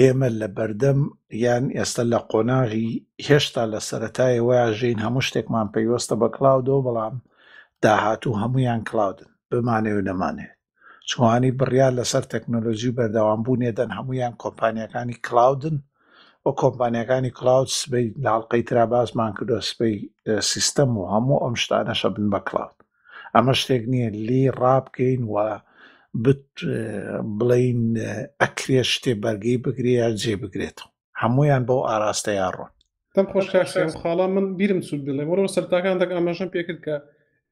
S2: ئێمە لە بەردەم یان ئێستا لە قۆناغی هێشتا لە سەتایەوە ژین هەموو شتێکمان پێیوەستە بە کلااودۆ بەڵام داهاتوو هەمویان کلااودن بمانێ و نەمانێت چوانی بڕیار لەسەر تەکنۆلۆژی بەردەوامبوونێدەن هەمویان کۆمپانیەکانی کلااودن بۆ کۆمپانیەکانی کلااود سبەی لاڵلقەی ترا باسمان کردو سبەی سیستەم و هەموو ئەم شتانەشە بن بە کلااود ئەمە شتێک نییە لێ ڕابکەین وە بڵین ئەکرێ شتێ بەرگی بگرێ یا جێ بگرێت هەمویان بەو ئاراستە یاڕۆن
S1: دەم خۆشکارم خاڵا من بیرم چوت بڵێ وەرەوە سەرتاکان دەک ئاماژەم پێکرد کە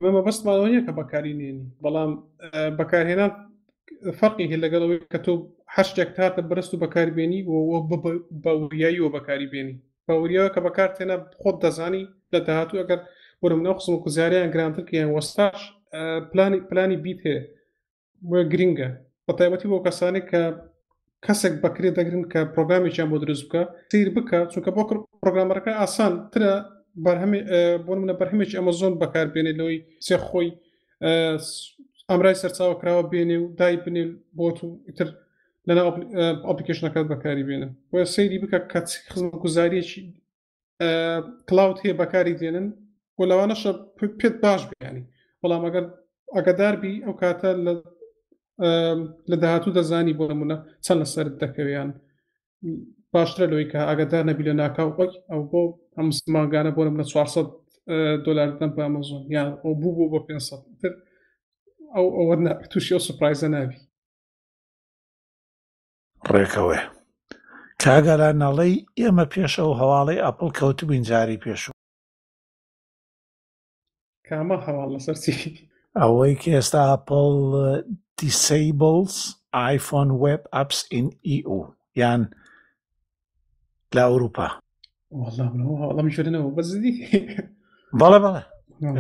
S1: مەمە بەستمانەوە نیە کە بەکاری نێنی بەڵام بەکارهێنان فەرقی هێ لەگەڵەوەی کە تۆ هەشتێک تاتە بەرەست و بەکاربیێنی بەوریاییەوە بەکاری بێنی بەوریەوە کە بەکار تێنە خۆت دەزانی لە داهاتوو ئەگەر وەرم ناو قسم گوزاریان گرانتر کە وەستاش پلانی پلانی بیت هەیە وە گرینگە بە تایبەتی بۆ کەسانێک کە کەسێک بەکرێت دەگرن کە پرۆگرامێکیان بۆ دروست بکە سیر بکە چونکە بۆ پرۆگرامەکە ئاسان ترە بۆ منە بەرهمێکی ئەمەزۆن بەکاربێنێتەوەی سێ خۆی ئەمرای سەرچاوە کراوە بێنێ و دای بنێ بۆت و ئیتر لەنا ئاپلیکیشنەکەت بەکاری بێنن وە سەیری بکە کە خزمەت گوزاریەکی کلااوت هەیە بەکاری دێنن بۆ لەوانەشە پێت باش بیانی بەڵام ئەگەر ئەگەداربی ئەو کاتە لە لە داهاتوو دەزانی بۆ نمونە چەند لە سەر دەکەویان باشترە لەوەی کە ئاگدار نەبی لە ناکاو وەک ئەو بۆ ئەم سماگانە بۆ نمونە 400 دلاردن بە ئەمەزۆن یان ئەو بوو بۆ بۆ 500 تر
S2: ئەو ئەوە تووشی ئەو سپرایزە ناوی ڕێکەوەێ کاگەرانەڵی ئێمە پێش ئەو هەواڵی ئەپل کەوتبین جاری پێشوو Apple uh, disables iPhone web apps in EU. Yan la Europa. Valla bunu havalı mı şöyle ne oldu zidi? Valla valla.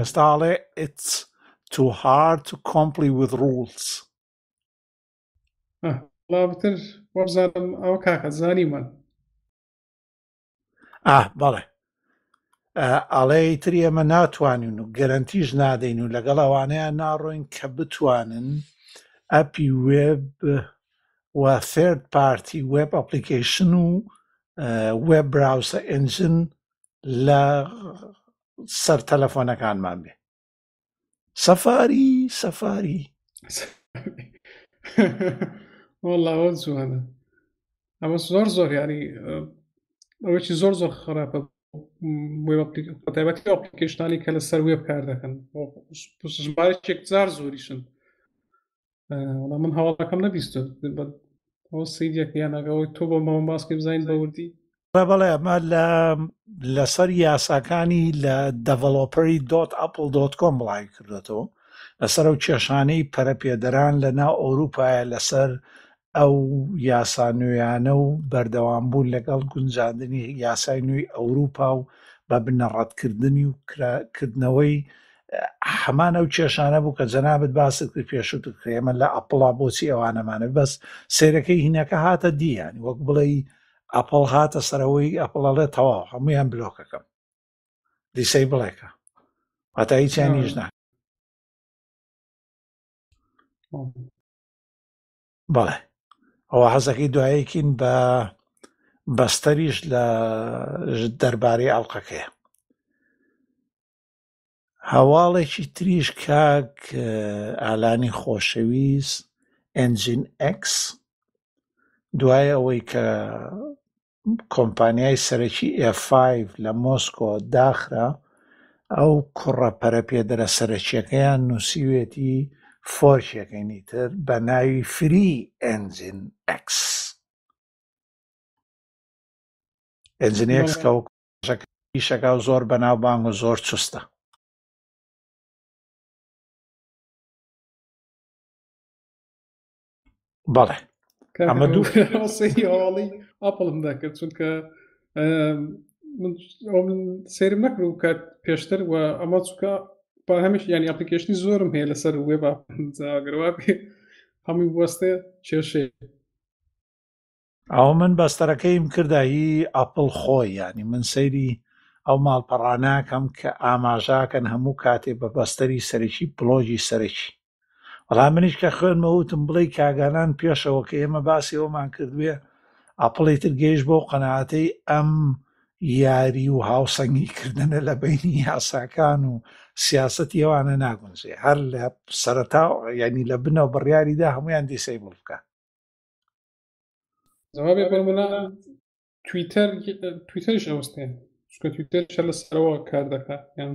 S2: Estale it's too hard to comply with rules.
S1: Valla bitir. Var zaten avukaka zanimen.
S2: Ah, valla. ئەڵێ تری ئەمە ناتوانین و گەرنتیش نادەین و لەگەڵ ئەوانەیە ناڕۆین کە بتوانن ئەپی وێب وە فێرد پارتی وێب ئەپلیکیشن و وێب براوسە ئنجن لە سەر تەلەفۆنەکانمان بێ سەفاری سەفاری وەڵاوە جوانە
S1: ئەمە زۆر زۆر ینی ئەوەی زۆر زۆر خراپە بەتیبەتی ئەپلیکیشنانی کە لە سەر وێب کار دەکەن ژمارێکێکزار زۆریشن وڵا من هەواڵەکەم نەبیست سیدێک یانەگەەوەی تۆ بۆ مەمە باسکی بزین بەوردی
S2: بەڵێ ئەمە لە لەسەر یاساکانی لە دەڤڵۆپەری دۆت ئەپل دۆتکۆم بڵای کردێتەوە لەسەر و کێشانەی پەرەپێدەران لە ناو ئەوروپایە لەسەر ئەو یاسا نوێیانە و بەردەوامبوون لەگەڵ گونجاندنی یاسای نوێی ئەوروپا و بە بنەڕەتکردنی و کردنەوەی حەمانە و کێشانە بوو کە جەنابەت باست کرد پێشوت کرێمە لە ئەپڵا بۆچی ئەوانەمانە بەس سیرەکەی هینەکە هاتە دییان وەک بڵێ ئەپڵ هاتە سەرەوەی ئەپڵەڵێ تەواو هەمویان بلۆکەکەم دیسەی بڵێکە ئەتا هیچیان نیژ ناک بەڵێ ئەوە حەزەکەی دوایەکین بە بەستەریش لە دەربارەی ئەڵلقەکەی هەواڵێکی تریش کاک ئالانی خۆشەویست ئەنجین ئەکس دوای ئەوەی کە کۆمپانیای سەرەکی ئF5 لە مۆسکۆ داخرا ئەو کوڕە پەرەپێدرە سەرەکیەکەیان نووسیوێتی فۆشیەکەینی تر بە ناوی فری ئەنجین ئەکس ئەنجینکس کەشەکە زۆر
S3: بەناوبانگ و زۆر چستە بەڵێ ئەمە دووڵی ئاپڵم دەکرد چونکە من سرم نەکر
S1: و کات پێشتر و ئەمە چکە با هەمیش یعنی ئەپلیکیشنی زۆرم هەیە لەسەر وێ باگروا هەمووی بستێ چێشێ
S2: ئەو من بەستەرەکەیم کردایی ئەپل خۆی ینی من سەیری ئەو ماڵپەڕاناکەم کە ئاماژاکەن هەموو کاتێ بە بەستەری سەرەکی پلۆژی سەرەکی بەڵام منیش کە خوێنمەوتم بڵێ کاگانان پێشەوە کە ئێمە باسی ئەومان کردوێ ئەپڵی تر گەیش بۆ قەنەعاتی ئەم یاری و هاوسەنگیکردنە لە بینی یاساکان و سیاستی ئەوانە ناگونجێ هەر لە سەرتا ینی لە بنەوە بڕیاریدا هەمویان دیسەی بڵکە
S3: جوابێ
S1: بەرمنا تویتەر تویتەرش ئەوستێن چکە تویتەر شە لە سەرەوە
S3: کار دەکە یان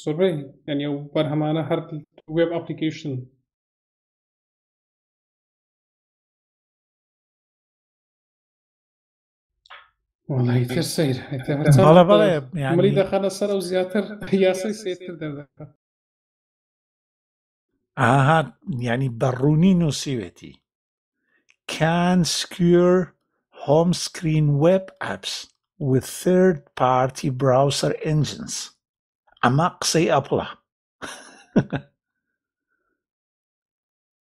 S3: سۆربەی ینی ئەو بەرهەمانە هەر وێب ئەپلیکیشن والله تر سیر حالا برای یعنی مری دخانه سره او زیاتر یاسی سیتر دەردەکە
S2: ئاها ینی بەڕوونی can secure home screen web apps with third party browser engines اما قصي ابلا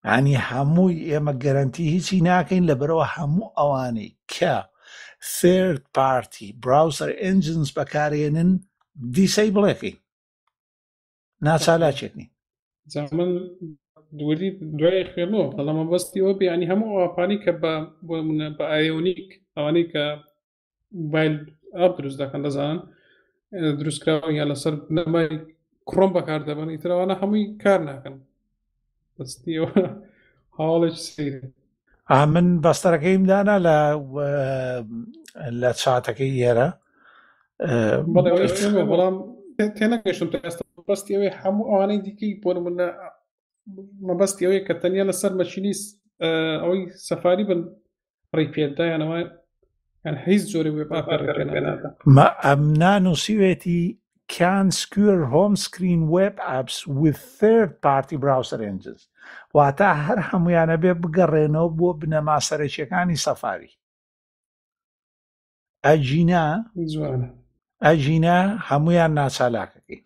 S2: يعني همو يما گەرانتی هیچی ناکەین لەبەرەوە هەموو ئەوانەی کە third party browser engines بەکارێنن دیسەی بڵێکی ناچالاکێکنی
S1: من دووری دوای خوێنەوە بەڵامە بەستی ئەوە بیانی هەموو ئاپانی کە بە بۆە بە ئایۆنیک ئەوانەی کە موبایل ئاپ دروست دەکەن دەزانن دروستکراون یا لەسەر نەمای کڕۆم بەکار دەبن ئیترەوانە هەمووی کار ناکەن دەستی هاڵێک سیرێت
S2: من باستر قيم دانا ل ل تشاتا كيرا بلام تينا كشن تاست
S1: بس تيوي حمو اواني دي كي بون من ما بس تيوي كتنيا نسر ماشينيس اوي سفاري بن ريبيتا يعني ما يعني هيز جوري ويبقى فرق
S2: ما امنا نسيوتي can secure home screen web apps with third party browser engines واتە هەر هەمویانە بێ بگەڕێنەوە بۆ بنەما سەرەکیەکانی سەفاری ئەجینا ئەجینا هەمویان ناچالاکەکەین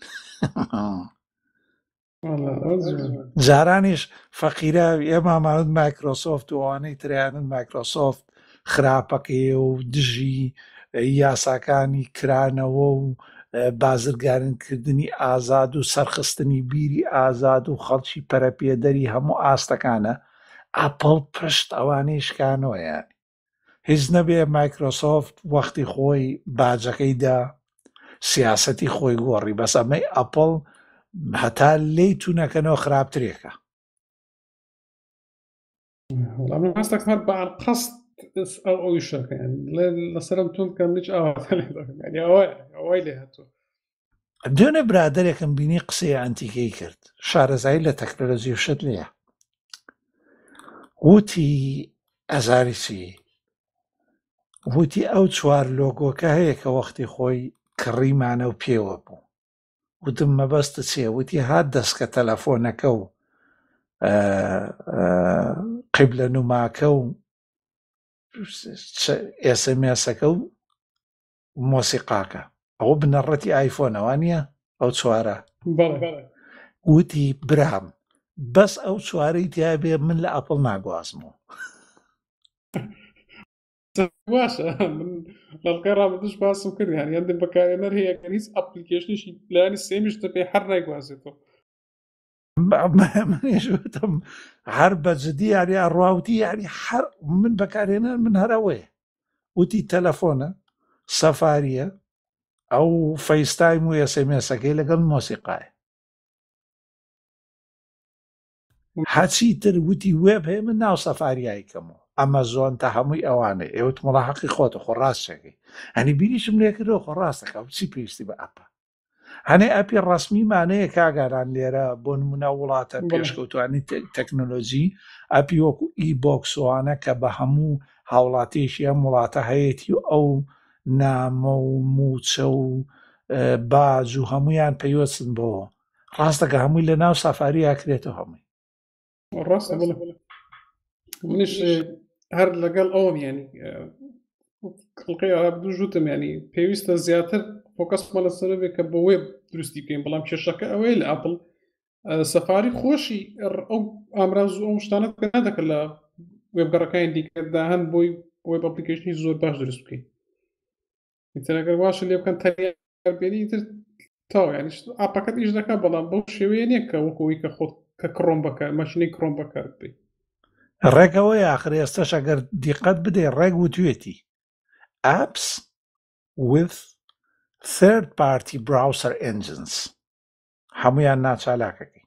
S2: جارانیش فەقیرە ئێمامانت مایکرۆسۆفت و ئەوانەی تریانن مایکرۆسۆفت خراپەکەی و دژی یاساکانی کرانەوە و بازرگارنکردنی ئازاد و سەرخستنی بیری ئازاد و خەڵکی پەرەپێدەری هەموو ئاستەکانە ئاپل پشت ئەوانەی شکانۆیە هیچ نەبێ مایکرۆسۆفت وەختی خۆی باجەکەیدا سیاسەتی خۆی گۆڕی بەس ئەمەی ئەپل هەتا لی تونەکەنەوە خراپترێکە. وەڵام ڕاستەکار بە
S1: قەست ئەو ئەو شەکەیان لەسەر ئەم تون کەم هیچ ئەوەی لێ هاتووە
S2: دوێنێ برادێکم بینی قسەی ئەتیکەی کرد شارەزایی لە تەکنەلۆزی شت نییە وتی ئەزاری چی وتی ئەو چوار لۆگۆکە هەیە کە وەختی خۆی کڕیمانە و پێوە بوو وتم مەبەستە چیە وتی هات دەستکە تەلەفۆنەکە و قیب لە نوماکە و ئسمسەکە و مۆسیقاکە ئەوە بنەڕەتی ئایفۆنەوە نیە ئەو چوارە وتی برام بەس ئەو چوارەی تیاابێ من لە ئەپڵ ناگوازمەوە
S1: باشە لەڵکەی ڕابدش باسم کردیان یاندن بەکارێنەر هەیە هیچ ئەپلیکیشنیشی پلانی سێمیش دەپێ هەر نایگوازێتەوە
S2: منێژتم هەر بەجددی یاریا ڕاوتی یاری هەر من بەکارێنان من هەرەوەی وتی تەلەفۆنە سەفاریە ئەو فەیستایم و ئسمسەکەی لەگەڵ مۆسیقاە حەچی تر وتی وێب هەیە من ناو سەفاریایی کەمەوە ئەمە زۆن تا هەمووی ئەوانەیە ئێوت مڵاحقی خۆتە خۆ ڕاستەکەی هەنی بیریشم لێ کردەوە خۆ ڕاستەکە چی پێویستی بە ئەپە هەنێ ئەپی ڕسمیمانەیە کاگاران لێرە بۆ نمونە وڵاتە پێشکەوتانی تەکنۆلۆژی ئەپی وەکو ئی بۆکسوانە کە بە هەموو هاوڵاتیشیە وڵاتە هەیەی و ئەو نامە و موچە و باج و هەمویان پێیوەچن بۆ ڕاستەکە هەمووی لە ناو سافاری یاکرێتەوە هەمووی
S1: ڕاستە منش هەر لەگەڵ ئەوم ینی قڵقی دوژوتم ینی پێویستە زیاتر فۆکەسمە لەسەر بێت کە بەوەی دروستی بکەین بەڵام کێشەکە ئەوەیە لە ئاپل سەفاری خۆشی ئەو ئامراز ئەو شتانە نادەکرد لە وێبگەڕەکانی دیکەدا هەن بۆی بۆی ئەپلیکیشنی زۆر باش دروست بکەین ئینتەنەگەر باشە لێ بکەن تەربیێنی تر تاویان ئاپەکەت ئیش دەکە بەڵام بەو شێوەیە نیە کە وەکەوەی کە خۆت کە کڕۆم بەکە مەشینەی کڕۆم بەکار بێ
S2: ڕێکەوە یاخر ئێستەش ئەگەر دیقەت بدەی ڕێک وتوێتی ئاپس with third-party browser engines هەمویان ناچالاکەکەی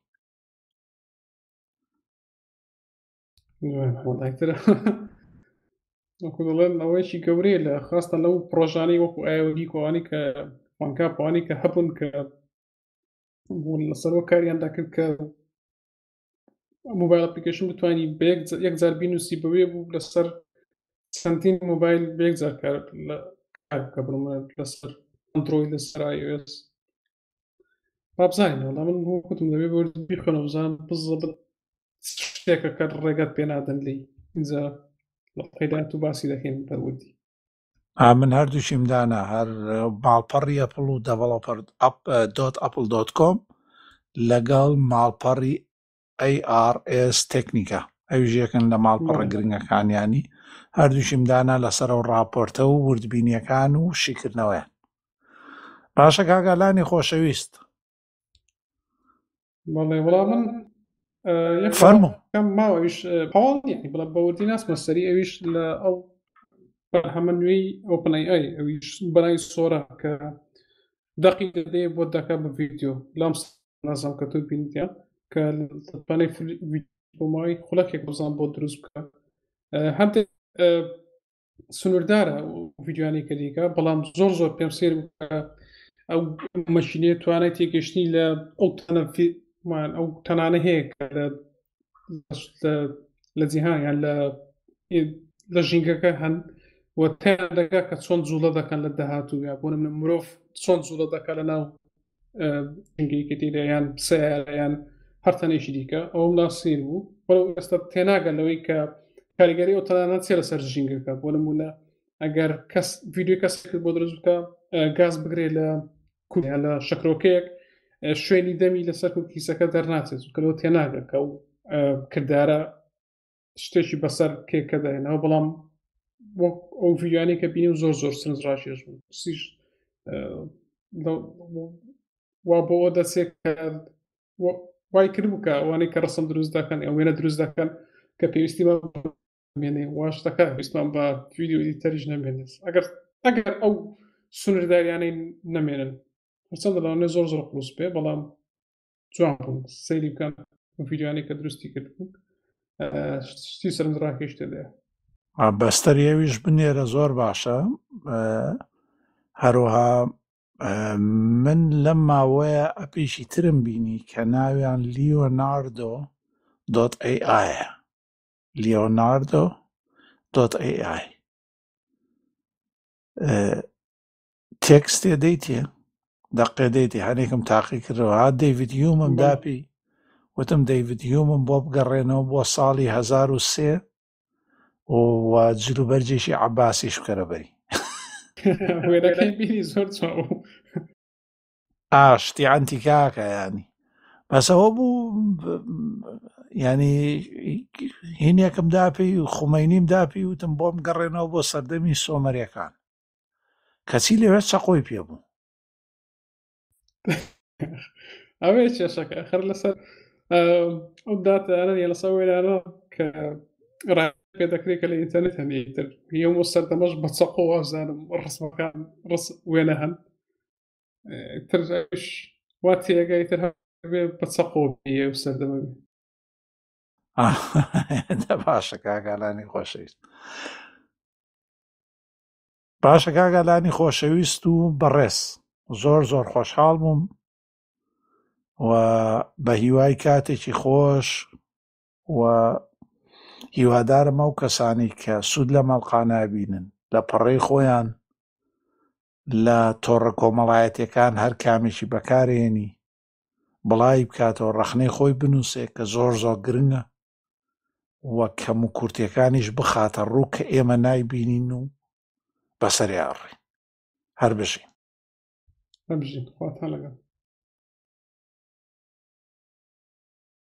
S1: دەڵێن ئەوەیەکی گەورەیە لە خاستە لەو پرۆژانی وەکو ئایوەری کۆوانی کە فانکا پوانی کە هەبن کە بوون لەسەرەوە کاریاندا کرد کە موبایل ئەپلیکیشن بتانی یەکجار بینوسی بەوێ بوو لەسەر چەندین موبایل بێکجار کار کە بڕمە لەسەر ئەندروۆی لەسەر iOS بابزانین وڵام من وەکوتم دەبێ بۆ خوێن بزان بزە شتێکە کە ڕێگات پێ نادەن لی اینجا
S2: قەیدات و باسی
S1: دەکەین بەوتی
S2: من هەردووشیمدانە هەر ماڵپەڕی ئەپل و دەڤڵپەر دۆت ئەپل دۆت کۆم لەگەڵ ماڵپەڕی ARS تەکنیکە ئەوژێکن لە ماڵپەڕە گرنگەکانیانی هەردووشیمدانە لەسەر و ڕاپۆرتە و وردبینیەکان و شیکردنەوەیان پاشە کاگالانی خۆشەویست بەڵێ وڵام من
S1: فەرمو ماوەویش پاڵ بڵ بەوردی ناسمە سەری ئەویش لە ئەو هەمە نوێی ئەو پڵی ئەی ئەویش بەلای سۆرە کە دەقی دەدێ بۆ دەکا بە ڤیددیو لام نازام کە تۆ بینیتە کە پانەی بۆماوەی خولەکێک بزان بۆ دروست بکە هەندێک سنووردارە ویددیوانی کە دیکە بەڵام زۆر زۆر پێم سێر ئەو مەشینێت توانای او لە ئەو تەنەمان ئەو تەنانە هەیە لە جیهانیان لە لە ژینگەکە هەن تیان دەگا کە چۆن جوڵە دەکەن لە داهاتوو یا بۆ منە مرۆڤ چۆن جوڵە دەکە لە ناو ژنگەیەکی تێدایان سیان هەرتەنێکی دیکە دیگه لا ناصیر بو بەڵ ئێستا تێناگەن لەوەی کە کاریگەری ئەو تەنانان چێ سر سەر که بۆ من اگر کس ویدیو کەس که درست بکە گاز بگرێت لە کوردیان لە شکرۆکەیەک شوێنی دەمی لەسەر و کیسەکە دەرناچێت کەەوە تێناگەکە و کردارە شتێکی بەسەر کێکە دەێنەوە بەڵام ئەو ڤیدیوانی کە بینی و زۆر زۆر سنجڕاشێش بوو سیش وا بۆەوە دەسێک وای کرد بووکە ئەوانەی کە ڕسم دروست دەکەن ئەو وێنە دروست دەکەن کە پێویستی بە مێنێ واشتەکە ویسمان بە ویدیو دیتەریش نامێنێت ئەگەر ئەگەر ئەو سنورداریانەی نامێنن هەرچەند لەڵانێ زۆر زۆر قوس پێ بەڵام جوان بوون سەیری بکەن ویددیوانێک کە درستی کرد بوو شتی سەرنج ڕاکێشتە لێ
S2: بەستەریەویش بنێرە زۆر باشە هەروها من لەم ماوەیە ئەپیشی ترم بینی کە ناویان لیۆناردۆ دۆت AI لیۆناردۆ دۆت AI تێکستێ دەیتە دەقێدەیتی هەرێکم تاقی کردەوە ها دەیوید یومم داپی وتم دەیوید یومم بۆ بگەڕێنەوە بۆ ساڵی 1970 جلوبەرجێکی عباسی شکەرەبەری
S1: وێنەکەی بینی زۆر
S2: ئاشتی ئەنتی کاکە ینی بەسەوە بوو ینی هینێکم داپی و خومەینیم داپی وتم بۆم گەڕێنەوە بۆ سەردەمی سۆمەریەکان کەچی لەوێت چەقۆی پێبوو ئەوێ چێشەکە خەر لەسەر
S1: ئەو داتەرەنە لەسەر وێرانە کە پێ دەکری کە لە ئینتەرنێت هەنیتر یەم و سەردەمەش بە چەقۆ ئازانم ڕسمەکان ڕس وێنە هەن ترش وا تێگای تر بێ بە چەقۆ بێ و سەردەمە
S2: باشە کاگالانی خۆشەویست باشە کاگالانی خۆشەویست و بەڕێز زۆر زۆر خۆشحاڵ بووم و بە هیوای کاتێکی خۆش و هیوادارم ئەو کەسانی کە سوود لە مەڵقانابینن لە پەڕی خۆیان لە تۆڕە کۆمەڵایەتەکان هەر کامێکی بەکارێنی بڵای بکاتەوە ڕەخنەی خۆی بنووسێ کە زۆر زۆر گرنگە وە کەم و کورتەکانیش بخاتە ڕوو کە ئێمە نایبینین و بەسەریاڕێ هەر بشین
S3: Dobrze, łatwa lega.